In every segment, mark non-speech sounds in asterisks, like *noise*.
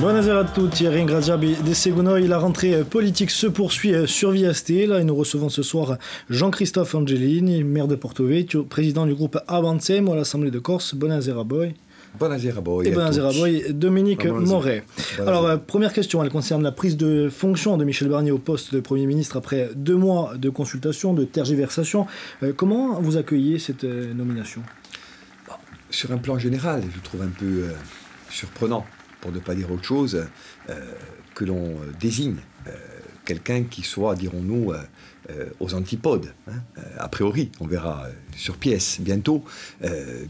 Buonasera à tous, Thierry ringraziabi De Segunoi. La rentrée euh, politique se poursuit euh, sur Via là, et nous recevons ce soir euh, Jean-Christophe Angelini, maire de Porto Vecchio, président du groupe Avancem à l'Assemblée de Corse. Bonne boy. à boy. Et à boy, Dominique Moret. Alors, première question, elle concerne la prise de fonction de Michel Barnier au poste de Premier ministre après deux mois de consultation, de tergiversation. comment vous accueillez cette nomination sur un plan général, je trouve un peu euh, surprenant, pour ne pas dire autre chose, euh, que l'on désigne euh, quelqu'un qui soit, dirons-nous, aux antipodes, hein, a priori, on verra sur pièce bientôt,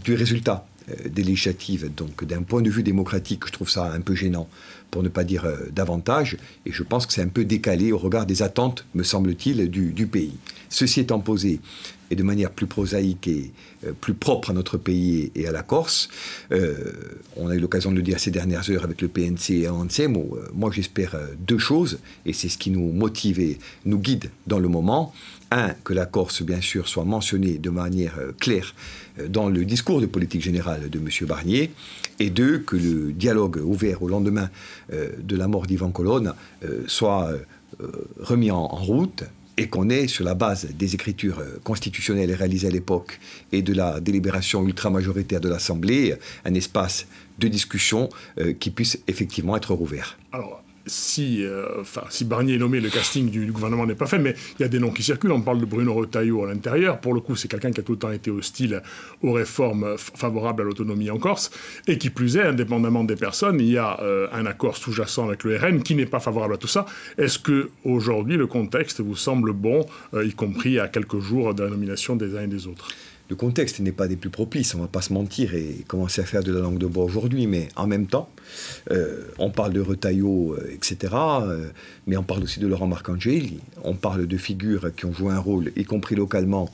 du résultat des législatives. Donc d'un point de vue démocratique, je trouve ça un peu gênant, pour ne pas dire davantage, et je pense que c'est un peu décalé au regard des attentes, me semble-t-il, du, du, pays. Ceci étant posé, et de manière plus prosaïque et euh, plus propre à notre pays et à la Corse. Euh, on a eu l'occasion de le dire ces dernières heures avec le PNC et ANSEM. Euh, moi, j'espère deux choses, et c'est ce qui nous motive et nous guide dans le moment. Un, que la Corse, bien sûr, soit mentionnée de manière claire dans le discours de politique générale de M. Barnier, et deux, que le dialogue ouvert au lendemain de la mort d'Ivan Colonne soit remis en route et qu'on ait, sur la base des écritures euh, constitutionnelles réalisées à l'époque et de la délibération ultra-majoritaire de l'Assemblée, un espace de discussion euh, qui puisse effectivement être rouvert. Euh, si, Barnier est nommé, le casting du, gouvernement n'est pas fait, mais il y a des noms qui circulent. On parle de Bruno Retailleau à l'intérieur. Pour le coup, c'est quelqu'un qui a tout le temps été hostile aux réformes favorables à l'autonomie en Corse. Et qui plus est, indépendamment des personnes, il y a euh, un accord sous-jacent avec le RN qui n'est pas favorable à tout ça. Est-ce qu'aujourd'hui, le contexte vous semble bon, euh, y compris à quelques jours de la nomination des uns et des autres le contexte n'est pas des plus propices, on ne va pas se mentir et commencer à faire de la langue de bois aujourd'hui, mais en même temps, euh, on parle de retaillot euh, etc., euh, mais on parle aussi de Laurent Marcangeli, on parle de figures qui ont joué un rôle, y compris localement,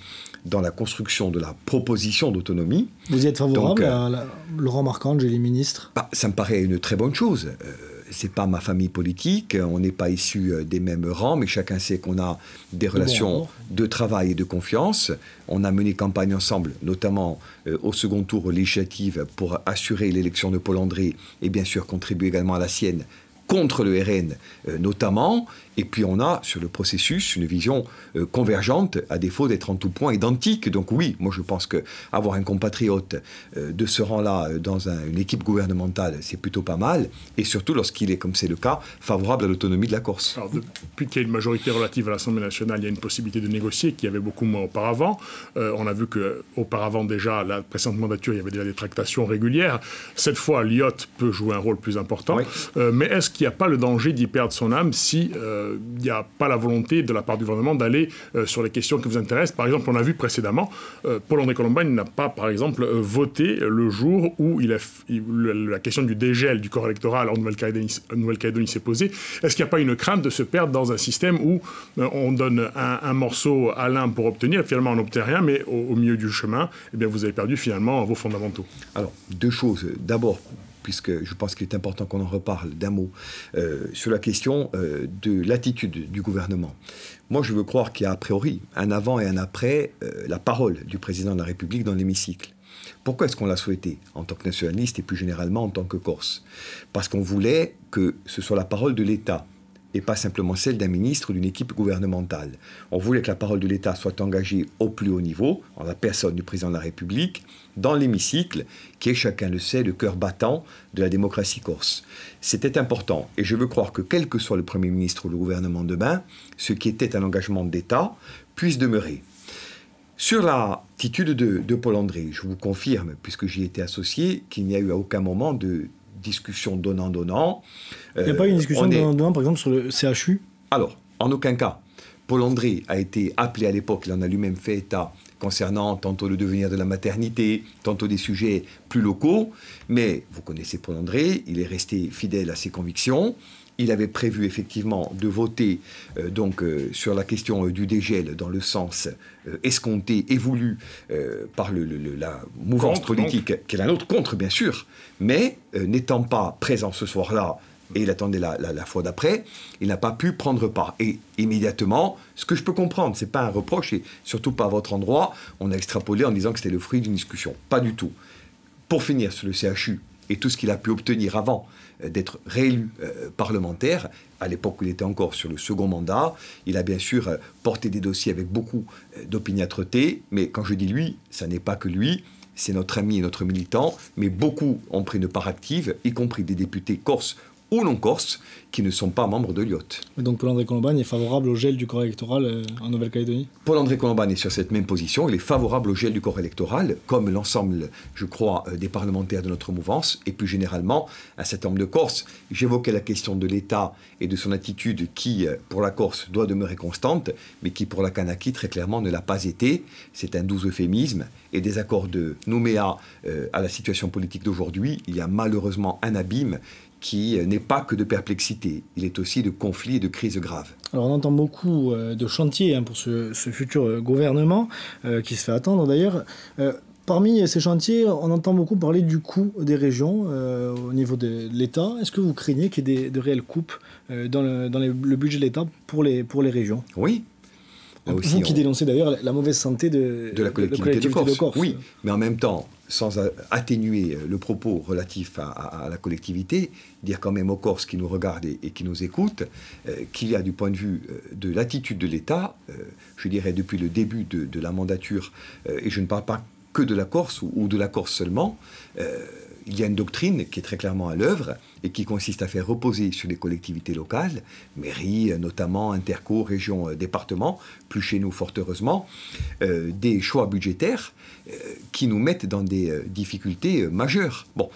dans la construction de la proposition d'autonomie. Vous y êtes favorable à Laurent Marcangeli, ministre bah, Ça me paraît une très bonne chose c'est pas ma famille politique, on n'est pas issus euh, des mêmes rangs, mais chacun sait qu'on a des relations de travail et de confiance. On a mené campagne ensemble, notamment euh, au second tour législative, pour assurer l'élection de Paul André et bien sûr contribuer également à la sienne contre le RN euh, notamment. Et puis on a sur le processus une vision euh, convergente, à défaut d'être en tout point identique. Donc oui, moi je pense que avoir un compatriote euh, de ce rang-là dans une équipe gouvernementale, c'est plutôt pas mal. Et surtout lorsqu'il est, comme c'est le cas, favorable à l'autonomie de la Corse. Alors depuis qu'il y a une majorité relative à l'Assemblée nationale, il y a une possibilité de négocier qui avait beaucoup moins auparavant. on a vu qu'auparavant déjà, la précédente mandature, il y avait déjà des tractations régulières. Cette fois, l'IOT peut jouer un rôle plus important. mais est-ce qu'il n'y a pas le danger d'y perdre son âme s'il euh, il n'y a pas la volonté de la part du gouvernement d'aller euh, sur les questions qui vous intéressent. Par exemple, on a vu précédemment, euh, Paul-André Colombain n'a pas, par exemple, voté le jour où il la question du dégel du corps électoral en Nouvelle-Calédonie s'est posée. Est-ce qu'il n'y a pas une crainte de se perdre dans un système où on donne un, morceau à l'un pour obtenir, finalement on n'obtient rien, mais au, milieu du chemin, eh bien, vous avez perdu finalement vos fondamentaux Alors, deux choses. D'abord, puisque je pense qu'il est important qu'on en reparle d'un mot, euh, sur la question euh, de l'attitude du gouvernement. Moi, je veux croire qu'il y a a priori un avant et un après euh, la parole du président de la République dans l'hémicycle. Pourquoi est-ce qu'on l'a souhaité en tant que nationaliste et plus généralement en tant que Corse Parce qu'on voulait que ce soit la parole de l'État et pas simplement celle d'un ministre ou d'une équipe gouvernementale. On voulait que la parole de l'État soit engagée au plus haut niveau, en la personne du président de la République, dans l'hémicycle, qui est, chacun le sait, le cœur battant de la démocratie corse. C'était important, et je veux croire que quel que soit le Premier ministre ou le gouvernement demain, ce qui était un engagement d'État puisse demeurer. Sur l'attitude de, de Paul André, je vous confirme, puisque j'y étais associé, qu'il n'y a eu à aucun moment de discussion donnant-donnant. Il n'y a pas euh, une discussion donnant-donnant, par exemple, sur le CHU Alors, en aucun cas. Paul André a été appelé à l'époque, il en a lui-même fait état, concernant tantôt le devenir de la maternité, tantôt des sujets plus locaux. Mais vous connaissez Paul André, il est resté fidèle à ses convictions il avait prévu effectivement de voter euh, donc euh, sur la question euh, du dégel dans le sens escompté et voulu par la mouvance politique qui est la nôtre, contre bien sûr, mais n'étant pas présent ce soir-là et il attendait la, fois d'après, il n'a pas pu prendre part. Et immédiatement, ce que je peux comprendre, ce n'est pas un reproche et surtout pas à votre endroit, on a extrapolé en disant que c'était le fruit d'une discussion. Pas du tout. Pour finir sur le CHU, et tout ce qu'il a pu obtenir avant euh, d'être réélu euh, parlementaire, à l'époque où il était encore sur le second mandat, il a bien sûr euh, porté des dossiers avec beaucoup d'opiniâtreté, mais quand je dis lui, ça n'est pas que lui, c'est notre ami et notre militant, mais beaucoup ont pris une part active, y compris des députés corses ou non corses qui ne sont pas membres de l'IOT. Donc Paul-André Colombagne est favorable au gel du corps électoral euh, en Nouvelle-Calédonie Paul-André Colombagne est sur cette même position, il est favorable au gel du corps électoral, comme l'ensemble, je crois, euh, des parlementaires de notre mouvance, et plus généralement à cet homme de Corse. J'évoquais la question de l'État et de son attitude qui, euh, pour la Corse, doit demeurer constante, mais qui, pour la Kanaki, très clairement, ne l'a pas été. C'est un doux euphémisme, et des accords de Nouméa à la situation politique d'aujourd'hui, il y a malheureusement un abîme qui euh, n'est pas que de perplexité, il est aussi de conflits et de crises graves. Alors on entend beaucoup euh, de chantiers hein, pour ce, futur euh, gouvernement, qui se fait attendre d'ailleurs. Parmi ces chantiers, on entend beaucoup parler du coût des régions au niveau de l'État. Est-ce que vous craignez qu'il y ait de réelles coupes dans, le, le budget de l'État pour les, pour les régions Oui, vous qui dénoncez d'ailleurs la mauvaise santé de, la collectivité, de, Corse. Oui, mais en même temps, sans atténuer euh, le propos relatif à, la collectivité, dire quand même aux Corses qui nous regardent et, qui nous écoutent euh, qu'il y a du point de vue euh, de l'attitude de l'État, je dirais depuis le début de, la mandature, et je ne parle pas que de la Corse ou de la Corse seulement, il y a une doctrine qui est très clairement à l'œuvre et qui consiste à faire reposer sur les collectivités locales, mairies euh, notamment, interco, régions, euh, départements, plus chez nous fort heureusement, euh, des choix budgétaires qui nous mettent dans des difficultés majeures. Bon,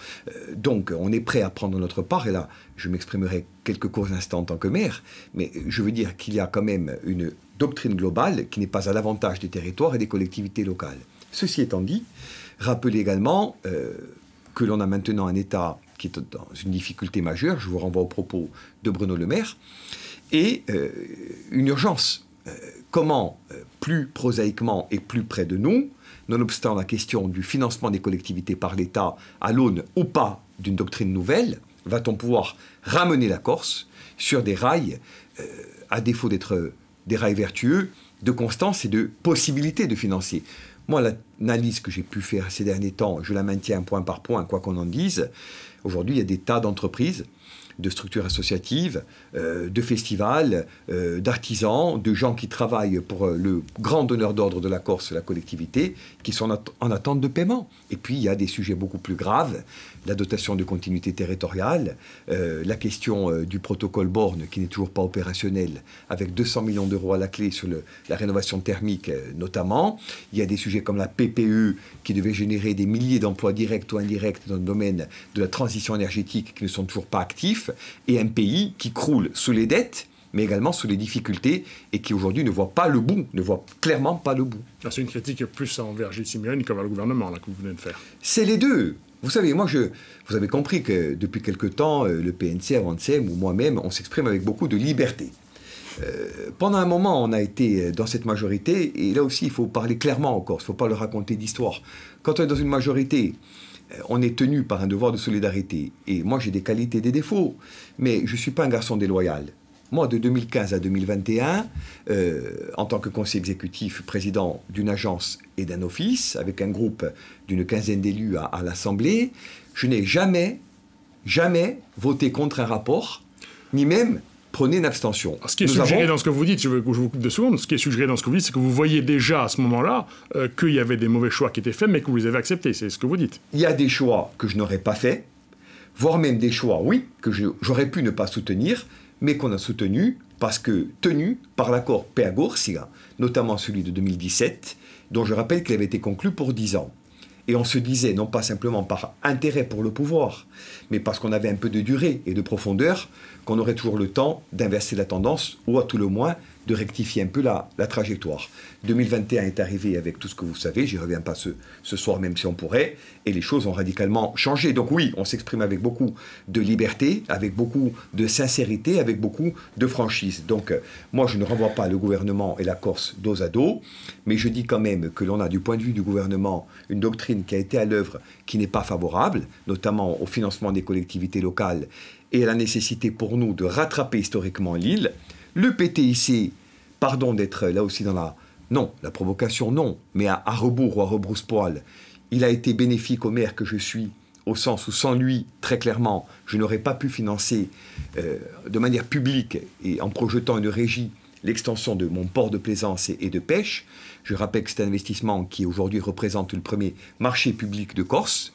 donc on est prêt à prendre notre part, et là je m'exprimerai quelques courts instants en tant que maire, mais je veux dire qu'il y a quand même une doctrine globale qui n'est pas à l'avantage des territoires et des collectivités locales. Ceci étant dit, rappelez également que l'on a maintenant un État qui est dans une difficulté majeure, je vous renvoie aux propos de Bruno Le Maire, et euh, une urgence. Euh, comment, euh, plus prosaïquement et plus près de nous, nonobstant la question du financement des collectivités par l'État à l'aune ou pas d'une doctrine nouvelle, va-t-on pouvoir ramener la Corse sur des rails, à défaut d'être des rails vertueux, de constance et de possibilité de financer moi, l'analyse que j'ai pu faire ces derniers temps, je la maintiens point par point, quoi qu'on en dise. Aujourd'hui, il y a des tas d'entreprises de structures associatives, euh, de festivals, euh, d'artisans, de gens qui travaillent pour euh, le grand donneur d'ordre de la Corse, la collectivité, qui sont en attente de paiement. Et puis il y a des sujets beaucoup plus graves, la dotation de continuité territoriale, la question du protocole borne qui n'est toujours pas opérationnel, avec 200 millions d'euros à la clé sur la rénovation thermique notamment. Il y a des sujets comme la PPE qui devait générer des milliers d'emplois directs ou indirects dans le domaine de la transition énergétique qui ne sont toujours pas actifs et un pays qui croule sous les dettes mais également sous les difficultés et qui aujourd'hui ne voit pas le bout, ne voit clairement pas le bout. Ah, c'est une critique plus envers Gilles Simeone qu'envers le gouvernement là, que vous venez de faire. C'est les deux. Vous savez, moi, je, vous avez compris que depuis quelque temps, euh, le PNC, Avancem ou moi-même, on s'exprime avec beaucoup de liberté. Euh, pendant un moment, on a été euh, dans cette majorité, et là aussi, il faut parler clairement encore, il ne faut pas le raconter d'histoire. Quand on est dans une majorité, on est tenu par un devoir de solidarité. Et moi, j'ai des qualités et des défauts, mais je ne suis pas un garçon déloyal. Moi, de 2015 à 2021, euh, en tant que conseiller exécutif, président d'une agence et d'un office, avec un groupe d'une quinzaine d'élus à l'Assemblée, je n'ai jamais, jamais voté contre un rapport, ni même prenez une abstention. Ce qui est suggéré dans ce que vous dites, je, veux, je vous coupe deux secondes, ce qui est suggéré dans ce que vous dites, c'est que vous voyez déjà à ce moment-là euh, qu'il y avait des mauvais choix qui étaient faits, mais que vous les avez acceptés, c'est ce que vous dites. Il y a des choix que je n'aurais pas faits, voire même des choix, oui, que j'aurais pu ne pas soutenir, mais qu'on a soutenus, parce que tenus par l'accord péagor notamment celui de 2017, dont je rappelle qu'il avait été conclu pour 10 ans. Et on se disait, non pas simplement par intérêt pour le pouvoir, mais parce qu'on avait un peu de durée et de profondeur, qu'on aurait toujours le temps d'inverser la tendance, ou à tout le moins de rectifier un peu la, la, trajectoire. 2021 est arrivé avec tout ce que vous savez, j'y reviens pas ce, ce soir même si on pourrait, et les choses ont radicalement changé. Donc oui, on s'exprime avec beaucoup de liberté, avec beaucoup de sincérité, avec beaucoup de franchise. Donc euh, moi, je ne renvoie pas le gouvernement et la Corse dos à dos, mais je dis quand même que l'on a du point de vue du gouvernement une doctrine qui a été à l'œuvre qui n'est pas favorable, notamment au financement des collectivités locales et à la nécessité pour nous de rattraper historiquement l'île. Le PTIC, pardon d'être là aussi dans la... Non, la provocation, non, mais à, rebours ou à rebrousse-poil. Il a été bénéfique au maire que je suis, au sens où sans lui, très clairement, je n'aurais pas pu financer euh, de manière publique et en projetant une régie l'extension de mon port de plaisance et, de pêche. Je rappelle que c'est un investissement qui aujourd'hui représente le premier marché public de Corse,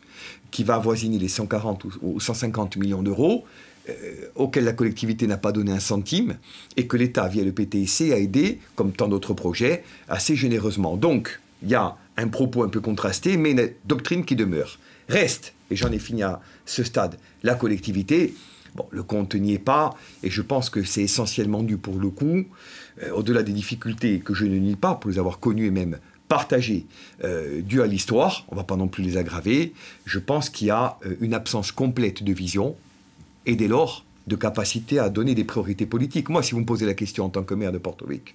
qui va avoisiner les 140 ou 150 millions d'euros. Euh, auquel la collectivité n'a pas donné un centime et que l'État, via le PTIC, a aidé, comme tant d'autres projets, assez généreusement. Donc, il y a un propos un peu contrasté, mais une doctrine qui demeure. Reste, et j'en ai fini à ce stade, la collectivité. Bon, le compte n'y est pas, et je pense que c'est essentiellement dû pour le coup, euh, au-delà des difficultés que je ne nie pas, pour les avoir connues et même partagées, euh, dues à l'histoire, on ne va pas non plus les aggraver, je pense qu'il y a euh, une absence complète de vision, et dès lors de capacité à donner des priorités politiques. Moi, si vous me posez la question en tant que maire de Porto Rico,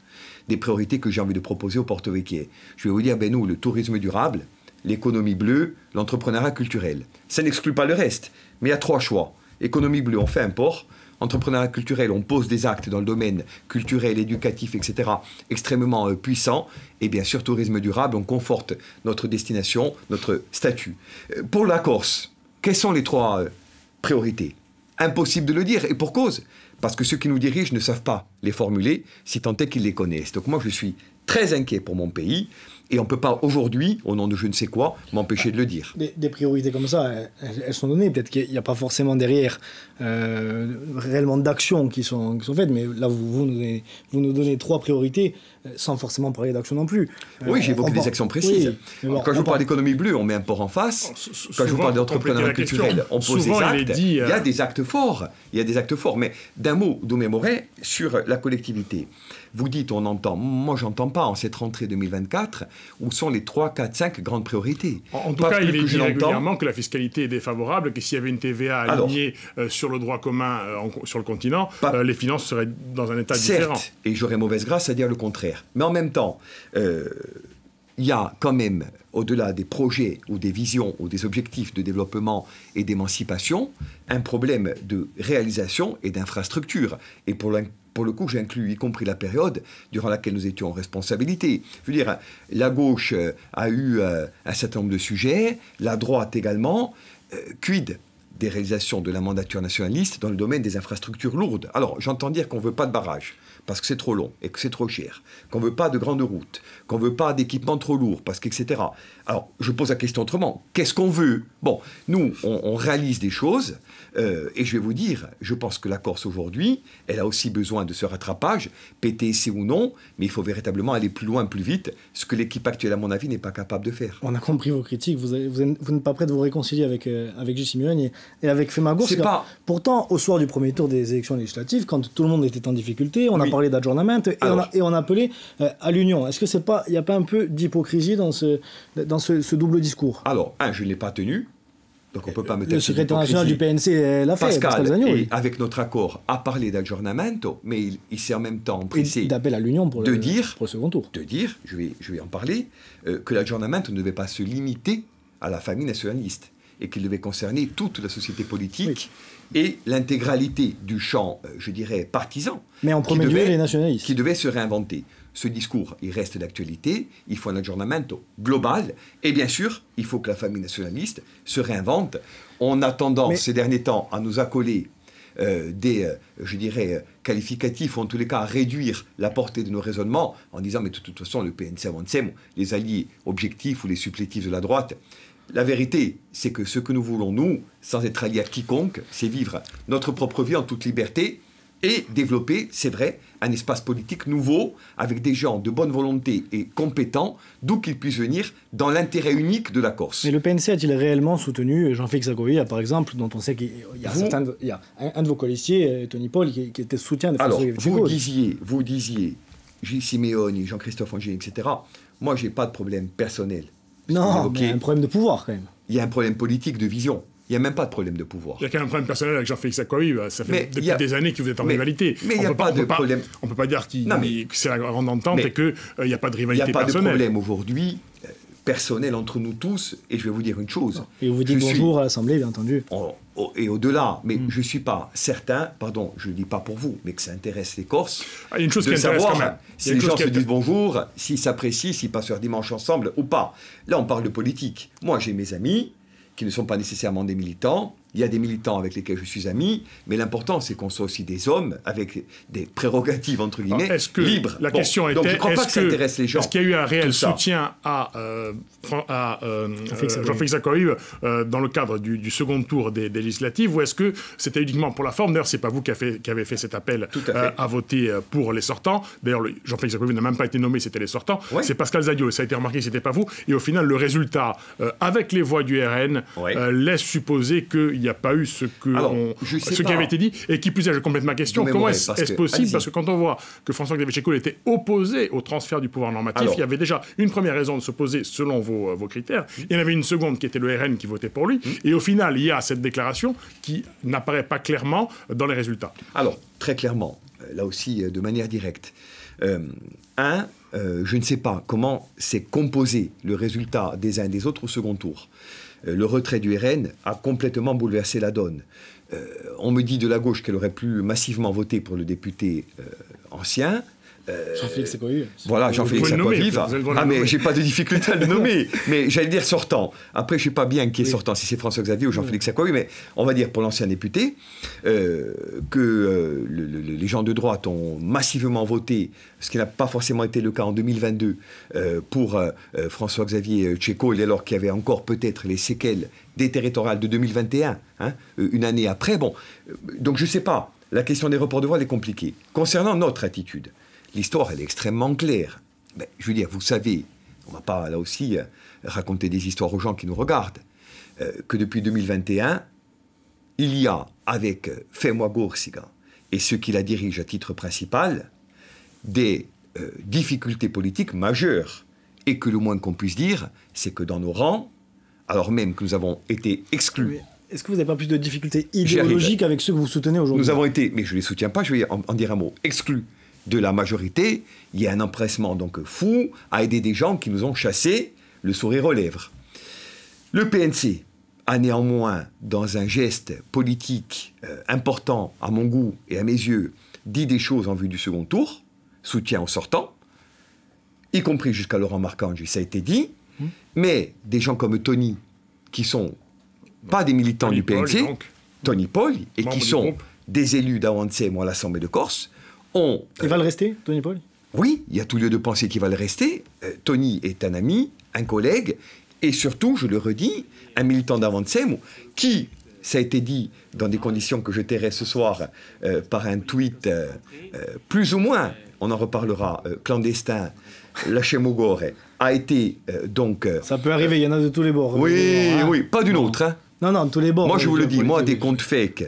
des priorités que j'ai envie de proposer aux Porto je vais vous dire, ben nous, le tourisme durable, l'économie bleue, l'entrepreneuriat culturel. Ça n'exclut pas le reste, mais il y a trois choix. Économie bleue, on fait un port. Entrepreneuriat culturel, on pose des actes dans le domaine culturel, éducatif, etc., extrêmement puissant. Euh, puissants. Et bien sûr, tourisme durable, on conforte notre destination, notre statut. Euh, pour la Corse, quelles sont les trois euh, priorités Impossible de le dire, et pour cause, parce que ceux qui nous dirigent ne savent pas les formuler, si tant est qu'ils les connaissent. Donc moi, je suis très inquiet pour mon pays, et on ne peut pas aujourd'hui, au nom de je ne sais quoi, m'empêcher de le dire. Des, priorités comme ça, elles, sont données. Peut-être qu'il n'y a pas forcément derrière euh, réellement d'actions qui sont, qui sont faites, mais là, vous, vous, nous donnez, trois priorités euh, sans forcément parler d'actions non plus. oui, euh, j'ai évoqué des actions précises. quand je vous parle d'économie bleue, on met un port en face. quand je vous parle d'entrepreneuriat culturel, on pose des actes. Il, y a des actes forts. Il y a des actes forts. Mais d'un mot, Domé Moret, sur la collectivité. Vous dites, on entend, moi j'entends pas en cette rentrée 2024, où sont les 3, 4, 5 grandes priorités. En, tout cas, il est dit que la fiscalité est défavorable, que s'il y avait une TVA alignée euh, sur le droit commun euh, sur le continent, euh, les finances seraient dans un état certes, Et j'aurais mauvaise grâce à dire le contraire. Mais en même temps, il y a quand même, au-delà des projets ou des visions ou des objectifs de développement et d'émancipation, un problème de réalisation et d'infrastructure. Et pour pour le coup, j'inclus y compris la période durant laquelle nous étions en responsabilité. Je veux dire, la gauche euh, a eu euh, un certain nombre de sujets, la droite également. Euh, cuide des réalisations de la mandature nationaliste dans le domaine des infrastructures lourdes. Alors, j'entends dire qu'on ne veut pas de barrages, parce que c'est trop long et que c'est trop cher, qu'on ne veut pas de grandes routes, qu'on ne veut pas d'équipements trop lourds, parce que, etc. Alors, je pose la question autrement. Qu'est-ce qu'on veut Bon, nous, on, réalise des choses, euh, et je vais vous dire, je pense que la Corse aujourd'hui, elle a aussi besoin de ce rattrapage, PTC ou non, mais il faut véritablement aller plus loin, plus vite, ce que l'équipe actuelle, à mon avis, n'est pas capable de faire. On a compris vos critiques, vous, n'êtes pas prêt de vous réconcilier avec, euh, avec et, avec Femagour. Pourtant, au soir du premier tour des élections législatives, quand tout le monde était en difficulté, on a parlé d'adjournement et, on a appelé euh, à l'union. Est-ce que c'est pas, il n'y a pas un peu d'hypocrisie dans, ce, dans ce, ce double discours Alors, un, je ne l'ai pas tenu. Donc on peut pas mettre. Le secrétaire national du PNC l'a fait, Pascal, Pascal avec notre accord, a parlé d'aggiornamento, mais il, s'est en même temps empressé d'appel à l'union pour, le second tour. De dire, je vais, je vais en parler, euh, que l'aggiornamento ne devait pas se limiter à la famille nationaliste et qu'il devait concerner toute la société politique et l'intégralité du champ, euh, je dirais, partisan. Mais en premier lieu, les nationalistes. Qui devait se réinventer ce discours, il reste d'actualité, il faut un aggiornamento global, et bien sûr, il faut que la famille nationaliste se réinvente. On a tendance, ces derniers temps, à nous accoler euh, des, euh, je dirais, euh, qualificatifs, ou en tous les cas à réduire la portée de nos raisonnements, en disant, mais de toute façon, le PNC avancem, les alliés objectifs ou les supplétifs de la droite, la vérité, c'est que ce que nous voulons, nous, sans être alliés à quiconque, c'est vivre notre propre vie en toute liberté, et développer, c'est vrai, un espace politique nouveau avec des gens de bonne volonté et compétents, d'où qu'ils puissent venir dans l'intérêt unique de la Corse. Mais le PNC a-t-il réellement soutenu Jean-Félix Agoïa, par exemple, dont on sait qu'il y a, certains, il y a un, de vos colistiers, euh, Tony Paul, qui, était soutien de Alors, vous disiez, vous disiez, Gilles Siméon Jean-Christophe Angers, etc. Moi, j'ai pas de problème personnel. Non, il y a un problème de pouvoir quand même. Il y a un problème politique de vision. Il n'y a même pas de problème de pouvoir. Il y a quand même un problème personnel avec Jean-Félix Acquavi. Bah, ça fait des années que vous êtes en rivalité. Mais il a pas, de problème. on ne peut pas dire qu que c'est la grande entente et qu'il euh, n'y a pas de rivalité personnelle. Il n'y a pas de problème aujourd'hui euh, personnel entre nous tous. Et je vais vous dire une chose. Et vous dites bonjour à l'Assemblée, bien entendu. Oh, oh, et au-delà. Mais mm. je ne suis pas certain, pardon, je ne dis pas pour vous, mais que ça intéresse les Corses. Ah, il y a une chose de qui savoir quand même. si les gens se disent bonjour, s'ils s'apprécient, s'ils passent leur dimanche ensemble ou pas. Là, on parle de politique. Moi, j'ai mes amis qui ne sont pas nécessairement des militants, il y a des militants avec lesquels je suis ami, mais l'important, c'est qu'on soit aussi des hommes avec des prérogatives, entre ah, guillemets, que libres. La question était, donc je que, Est-ce qu'il y a eu un réel soutien à, euh, à Jean-Félix euh, euh, dans le cadre du, second tour des, législatives, ou est-ce que c'était uniquement pour la forme D'ailleurs, c'est pas vous qui, avez fait, cet appel à, voter pour les sortants. D'ailleurs, Jean-Félix Accoyer n'a même pas été nommé, c'était les sortants. C'est Pascal Zadio, ça a été remarqué, c'était pas vous. Et au final, le résultat, avec les voix du RN, laisse supposer qu'il il n'y a pas eu ce, qui avait été dit. Et qui plus est, je complète ma question. Comment est-ce possible Parce que quand on voit que François-Xavier était opposé au transfert du pouvoir normatif, il y avait déjà une première raison de s'opposer selon vos, euh, critères. Il y en avait une seconde qui était le RN qui votait pour lui. Et au final, il y a cette déclaration qui n'apparaît pas clairement dans les résultats. Alors, très clairement, euh, là aussi euh, de manière directe. un, je ne sais pas comment s'est composé le résultat des uns et des autres au second tour. Euh, le retrait du RN a complètement bouleversé la donne. Euh, on me dit de la gauche qu'elle aurait pu massivement voter pour le député euh, ancien jean philippe Ecovive. Voilà, Jean-Félix Ecovive. Ah, mais j'ai pas de difficulté à le nommer. *laughs* mais j'allais dire sortant. Après, je sais pas bien qui est sortant, si c'est François-Xavier ou Jean-Félix Saccoy mais on va dire pour l'ancien député euh, que euh, les gens de droite ont massivement voté, ce qui n'a pas forcément été le cas en 2022, euh, pour François-Xavier Tchéco, est alors qu'il y avait encore peut-être les séquelles des territoriales de 2021, hein, une année après. Bon, donc je sais pas. La question des reports de voile est compliquée. Concernant notre attitude, l'histoire, elle est extrêmement claire. je veux dire, vous savez, on ne va pas là aussi euh, raconter des histoires aux gens qui nous regardent, euh, que depuis 2021, il y a, avec euh, Femwa Sigan et ceux qui la dirigent à titre principal, des difficultés politiques majeures. Et que le moins qu'on puisse dire, c'est que dans nos rangs, alors même que nous avons été exclus. Est-ce que vous n'avez pas plus de difficultés idéologiques avec ceux que vous soutenez aujourd'hui Nous avons été, mais je ne les soutiens pas, je vais en dire un mot, exclus de la majorité, il y a un empressement donc fou à aider des gens qui nous ont chassés le sourire aux lèvres. Le PNC a néanmoins, dans un geste politique euh, important à mon goût et à mes yeux, dit des choses en vue du second tour, soutien en sortant, y compris jusqu'à Laurent Marcange, ça a été dit, mmh. mais des gens comme Tony, qui sont pas des militants du PNC, Tony Paul, et qui sont des élus d'Awansem à l'Assemblée de Corse, il va le rester, Tony Paul Oui, il y a tout lieu de penser qu'il va le rester. Euh, Tony est un ami, un collègue, et surtout, je le redis, un militant davant d'Avancem qui, ça a été dit dans des conditions que je tairai ce soir euh, par un tweet euh, plus ou moins, on en reparlera, clandestin, Lachemogore, a été donc... ça peut arriver, il y en a de tous les bords. Oui, hein oui, pas d'une autre. Hein. Non, non, de tous les bords. Moi, je vous le dis, moi, des comptes fake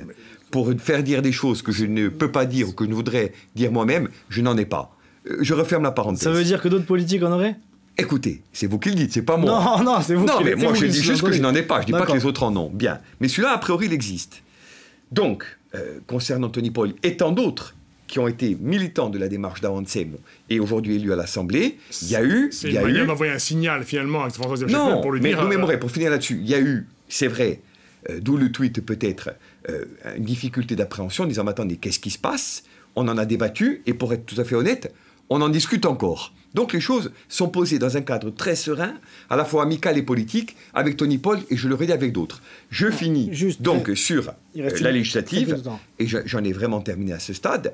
pour faire dire des choses que je ne peux pas dire ou que je voudrais dire moi-même, je n'en ai pas. Euh, je referme la parenthèse. Ça veut dire que d'autres politiques en auraient Écoutez, c'est vous qui le dites, c'est pas moi. Non, *laughs* non, c'est vous qui le dites. Non, mais moi je dis juste que je n'en ai pas, je dis pas que les autres en ont. Bien. Mais celui-là, a priori, il existe. Donc, euh, concernant Anthony Paul et tant d'autres qui ont été militants de la démarche d'Avancem et aujourd'hui élus à l'Assemblée, il y a eu. C'est une manière d'envoyer un signal finalement à François de pour lui mais dire. Non, euh... pour finir là-dessus, il y a eu, c'est vrai, euh, d'où le tweet peut-être euh, une difficulté d'appréhension disant, mais attendez, qu'est-ce qui se passe On en a débattu, et pour être tout à fait honnête, on en discute encore. Donc les choses sont posées dans un cadre très serein, à la fois amical et politique, avec Tony Paul et je le redis avec d'autres. Je ah, finis donc euh, sur la législative, et j'en ai vraiment terminé à ce stade.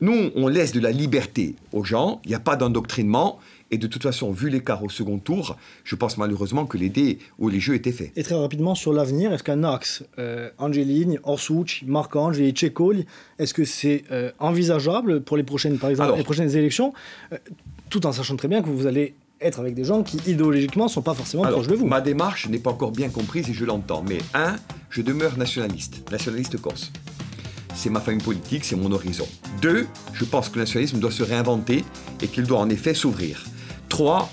Nous, on laisse de la liberté aux gens, il n'y a pas d'endoctrinement, et de toute façon, vu l'écart au second tour, je pense malheureusement que les dés ou les jeux étaient faits. Et très rapidement, sur l'avenir, est-ce qu'un axe euh, Angeline, Orsuch, Marc-Ange et est-ce que c'est euh, envisageable pour les prochaines, par exemple, les prochaines élections, euh, tout en sachant très bien que vous allez être avec des gens qui idéologiquement ne sont pas forcément alors, proches de vous. Ma démarche n'est pas encore bien comprise et je l'entends. Mais un, je demeure nationaliste, nationaliste corse. C'est ma famille politique, c'est mon horizon. Deux, je pense que le nationalisme doit se réinventer et qu'il doit en effet s'ouvrir.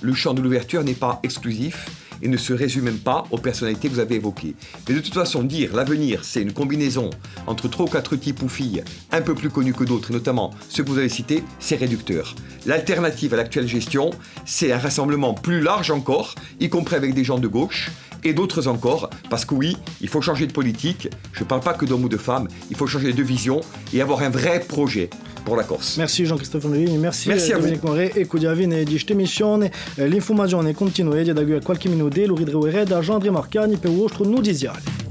Le champ de l'ouverture n'est pas exclusif et ne se résume même pas aux personnalités que vous avez évoquées. Mais de toute façon, dire l'avenir, c'est une combinaison entre trois ou quatre types ou filles un peu plus connues que d'autres, et notamment ceux que vous avez cités, c'est réducteur. L'alternative à l'actuelle gestion, c'est un rassemblement plus large encore, y compris avec des gens de gauche, et d'autres encore, parce que oui, il faut changer de politique, je ne parle pas que d'hommes ou de femmes, il faut changer de vision et avoir un vrai projet pour la Corse. Merci Jean-Christophe Mondolini, merci, merci Moré, et Moret et Cudiavine à Stemmissione. Euh, L'informazione continua da qui a qualche quelques e lo ridreuere da Jean-André Marcani per il vostro nudiziale.